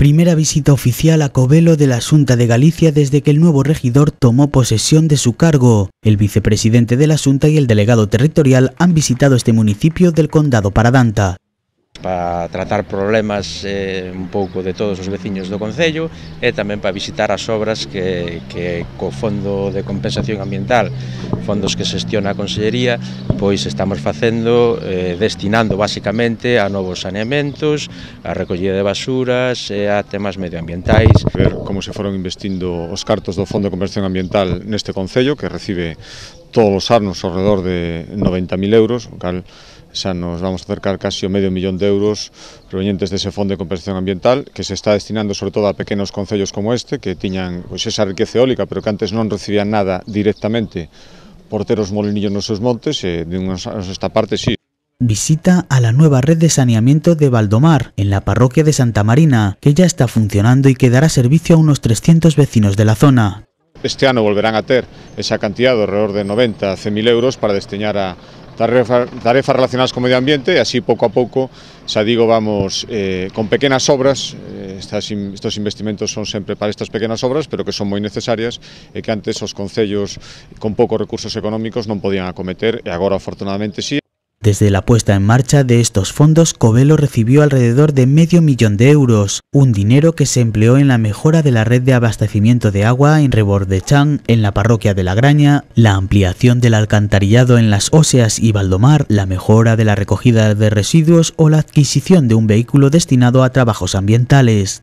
primera visita oficial a Covelo de la Asunta de Galicia desde que el nuevo regidor tomó posesión de su cargo. El vicepresidente de la Asunta y el delegado territorial han visitado este municipio del condado Paradanta. para tratar problemas eh, un pouco de todos os veciños do Concello e tamén para visitar as obras que, que co Fondo de Compensación Ambiental, fondos que xestiona a Consellería, pois estamos facendo, eh, destinando basicamente a novos saneamentos, a recollida de basuras e a temas medioambientais. Ver como se foron investindo os cartos do Fondo de Compensación Ambiental neste Concello, que recibe todos os anos alrededor de 90.000 euros, o cal nos vamos a acercar casi a medio millón de euros provenientes de ese Fondo de Compensación Ambiental que se está destinando sobre todo a pequeños concellos como este que tiñan esa riqueza eólica pero que antes no recibían nada directamente porteros molinillos nos montes e de esta parte sí. Visita a la nueva red de saneamiento de Valdomar, en la parroquia de Santa Marina, que ya está funcionando y que dará servicio a unos 300 vecinos de la zona. Este ano volverán a ter esa cantidad do redor de 90 a 100.000 euros para desteñar a tarefas relacionadas co medio ambiente e así pouco a pouco, xa digo, vamos eh, con pequenas obras, eh, estas, estos investimentos son sempre para estas pequenas obras, pero que son moi necesarias e eh, que antes os concellos con poucos recursos económicos non podían acometer e agora afortunadamente sí. Desde la puesta en marcha de estos fondos, Covelo recibió alrededor de medio millón de euros, un dinero que se empleó en la mejora de la red de abastecimiento de agua en Rebordechán, en la parroquia de La Graña, la ampliación del alcantarillado en las Óseas y Valdomar, la mejora de la recogida de residuos o la adquisición de un vehículo destinado a trabajos ambientales.